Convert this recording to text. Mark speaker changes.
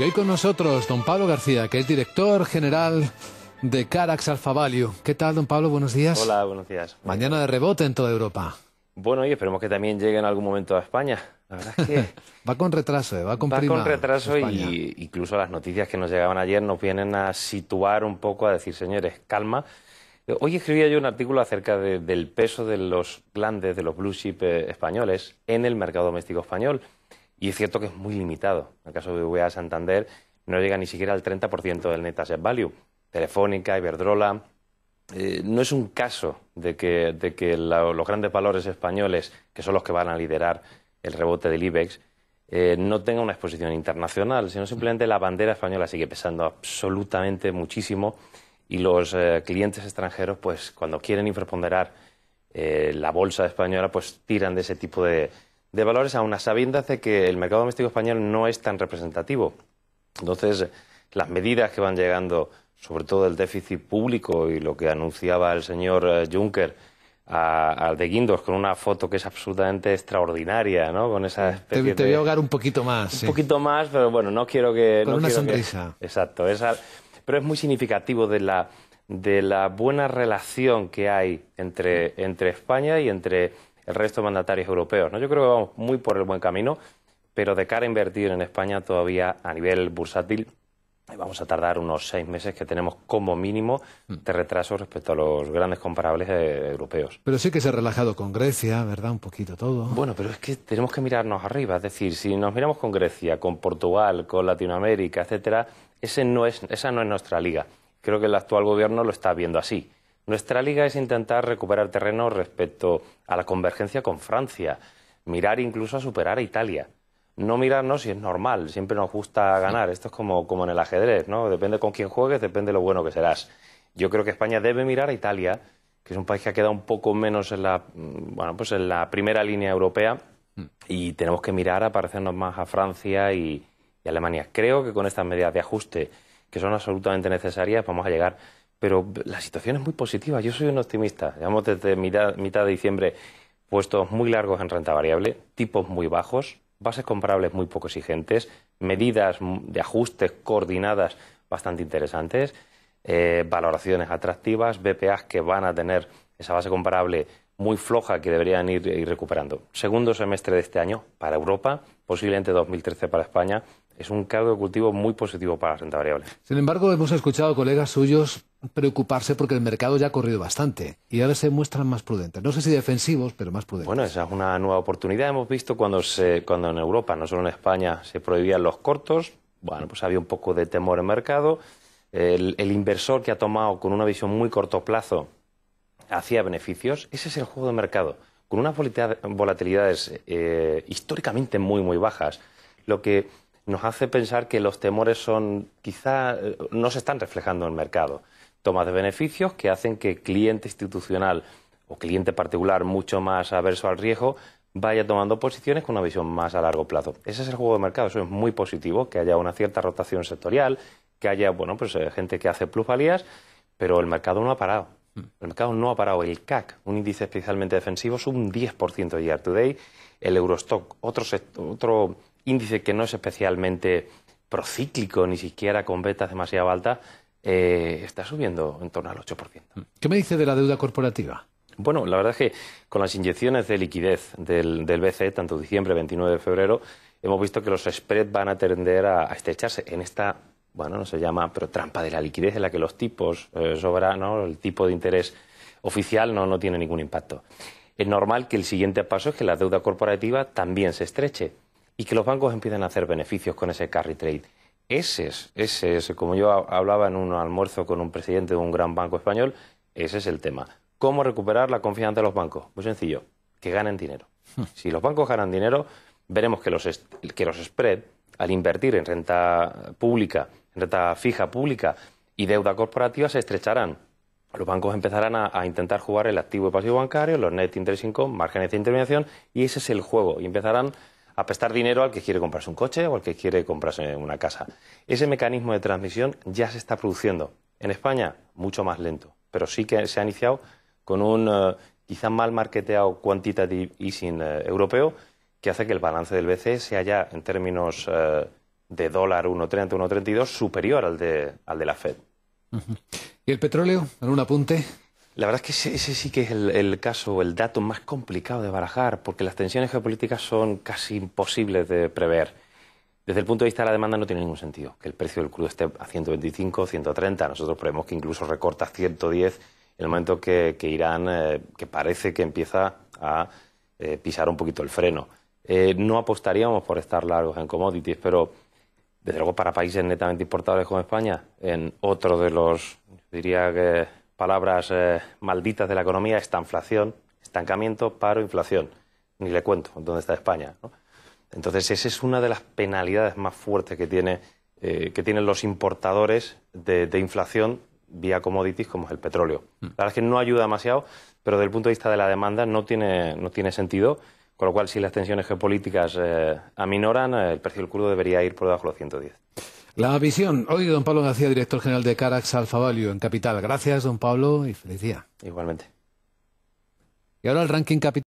Speaker 1: Y hoy con nosotros don Pablo García, que es director general de Carax Alpha ¿Qué tal, don Pablo? Buenos días. Hola, buenos días. Mañana de rebote en toda Europa.
Speaker 2: Bueno, y esperemos que también llegue en algún momento a España. La verdad es
Speaker 1: que... va con retraso, eh, va con Va con
Speaker 2: retraso y incluso las noticias que nos llegaban ayer nos vienen a situar un poco, a decir, señores, calma. Hoy escribía yo un artículo acerca del peso de los grandes, de los blue chip eh, españoles en el mercado doméstico español. Y es cierto que es muy limitado. En el caso de BBVA Santander no llega ni siquiera al 30% del net asset value. Telefónica, Iberdrola. Eh, no es un caso de que, los grandes valores españoles, que son los que van a liderar el rebote del IBEX, eh, no tengan una exposición internacional, sino simplemente la bandera española sigue pesando absolutamente muchísimo y los eh, clientes extranjeros, pues cuando quieren infraponderar la bolsa española, pues tiran de ese tipo de, de valores, aún a sabiendas de que el mercado doméstico español no es tan representativo. Entonces, las medidas que van llegando, sobre todo el déficit público y lo que anunciaba el señor eh, Juncker al de Guindos con una foto que es absolutamente extraordinaria, ¿no? Con esa te, voy a
Speaker 1: ahogar un poquito más. Un poquito
Speaker 2: más, pero bueno, no quiero que... Con una sonrisa. exacto. pero es muy significativo de la, de la buena relación que hay entre España y entre el resto de mandatarios europeos. ¿no? Yo creo que vamos muy por el buen camino, pero de cara a invertir en España todavía a nivel bursátil eh, vamos a tardar unos seis meses que tenemos como mínimo mm. de retraso respecto a los grandes comparables europeos.
Speaker 1: Pero sí que se ha relajado con Grecia, ¿verdad? Un poquito todo. Bueno, pero es que
Speaker 2: tenemos que mirarnos arriba. Es decir, si nos miramos con Grecia, con Portugal, con Latinoamérica, etcétera, ese no es, esa no es nuestra liga. Creo que el actual gobierno lo está viendo así. Nuestra liga es intentar recuperar terreno respecto a la convergencia con Francia, mirar incluso a superar a Italia. No mirarnos si es normal, siempre nos gusta ganar. Esto es como, en el ajedrez, ¿no? Depende con quién juegues, depende lo bueno que serás. Yo creo que España debe mirar a Italia, que es un país que ha quedado un poco menos en la, mm, bueno, pues en la primera línea europea, mm. y tenemos que mirar a parecernos más a Francia y, y Alemania. Creo que con estas medidas de ajuste, que son absolutamente necesarias, vamos a llegar pero la situación es muy positiva. Yo soy un optimista. Llevamos desde mitad, de diciembre puestos muy largos en renta variable, tipos muy bajos, bases comparables muy poco exigentes, medidas de ajustes coordinadas bastante interesantes, eh, valoraciones atractivas, BPAs que van a tener esa base comparable muy floja que deberían ir, ir recuperando. Segundo semestre de este año para Europa, posiblemente 2013 para España, es un cargo de cultivo muy positivo para la renta variable.
Speaker 1: Sin embargo, hemos escuchado colegas suyos preocuparse porque el mercado ya ha corrido bastante y ahora se muestran más prudentes. No sé si defensivos, pero más prudentes.
Speaker 2: Bueno, esa es una nueva oportunidad. Hemos visto cuando, cuando en Europa, no solo en España, se prohibían los cortos, bueno, pues había un poco de temor en el mercado. El, inversor que ha tomado con una visión muy corto plazo hacía beneficios. Ese es el juego de mercado. Con unas volatilidades eh, históricamente muy, muy bajas, lo que nos hace pensar que los temores son quizá no se están reflejando en el mercado. Tomas de beneficios que hacen que cliente institucional o cliente particular mucho más averso al riesgo vaya tomando posiciones con una visión más a largo plazo. Ese es el juego de mercado, eso es muy positivo, que haya una cierta rotación sectorial, que haya, bueno, pues eh, gente que hace plusvalías, pero el mercado no ha parado. El mercado no ha parado. El CAC, un índice especialmente defensivo, es un 10% year to day. El Eurostock, otro, otro índice que no es especialmente procíclico, ni siquiera con betas demasiado altas, eh, está subiendo en torno al 8%.
Speaker 1: ¿Qué me dice de la deuda corporativa?
Speaker 2: Bueno, la verdad es que con las inyecciones de liquidez del, del BCE, tanto diciembre, 29 de febrero, hemos visto que los spreads van a tender a, estrecharse en esta, bueno, no se llama, pero trampa de la liquidez en la que los tipos eh, sobran, el tipo de interés oficial no, no tiene ningún impacto. Es normal que el siguiente paso es que la deuda corporativa también se estreche y que los bancos empiecen a hacer beneficios con ese carry trade. Ese es, ese como yo hablaba en un almuerzo con un presidente de un gran banco español, ese es el tema. ¿Cómo recuperar la confianza de los bancos? Muy sencillo, que ganen dinero. Si los bancos ganan dinero, veremos que los, que spread, al invertir en renta pública, en renta fija pública y deuda corporativa, se estrecharán. Los bancos empezarán a, intentar jugar el activo y pasivo bancario, los net interest income, márgenes de intermediación, y ese es el juego. Y empezarán a prestar dinero al que quiere comprarse un coche o al que quiere comprarse una casa. Ese mecanismo de transmisión ya se está produciendo. En España, mucho más lento, pero sí que se ha iniciado con un eh, quizá mal marketeado quantitative easing eh, europeo que hace que el balance del BCE sea ya, en términos eh, de dólar 1,30, 1,32, superior al de, al de la Fed.
Speaker 1: ¿Y el petróleo? ¿Algún apunte?
Speaker 2: La verdad es que ese, sí que es el, caso, el dato más complicado de barajar, porque las tensiones geopolíticas son casi imposibles de prever. Desde el punto de vista de la demanda no tiene ningún sentido que el precio del crudo esté a 125, 130. Nosotros prevemos que incluso recorta 110 en el momento que, Irán, eh, que parece que empieza a eh, pisar un poquito el freno. Eh, no apostaríamos por estar largos en commodities, pero desde luego para países netamente importadores como España, en otro de los, diría que palabras eh, malditas de la economía, estanflación, estancamiento, paro, inflación. Ni le cuento dónde está España. Entonces, esa es una de las penalidades más fuertes que, tiene, eh, que tienen los importadores de, inflación vía commodities como es el petróleo. Mm. La verdad es que no ayuda demasiado, pero desde el punto de vista de la demanda no tiene, no tiene sentido. Con lo cual, si las tensiones geopolíticas eh, aminoran, el precio del crudo debería ir por debajo de los 110.
Speaker 1: La visión. Hoy don Pablo García, director general de Carax Alfa Value en Capital. Gracias, don Pablo, y feliz día. Igualmente. Y ahora el ranking capital.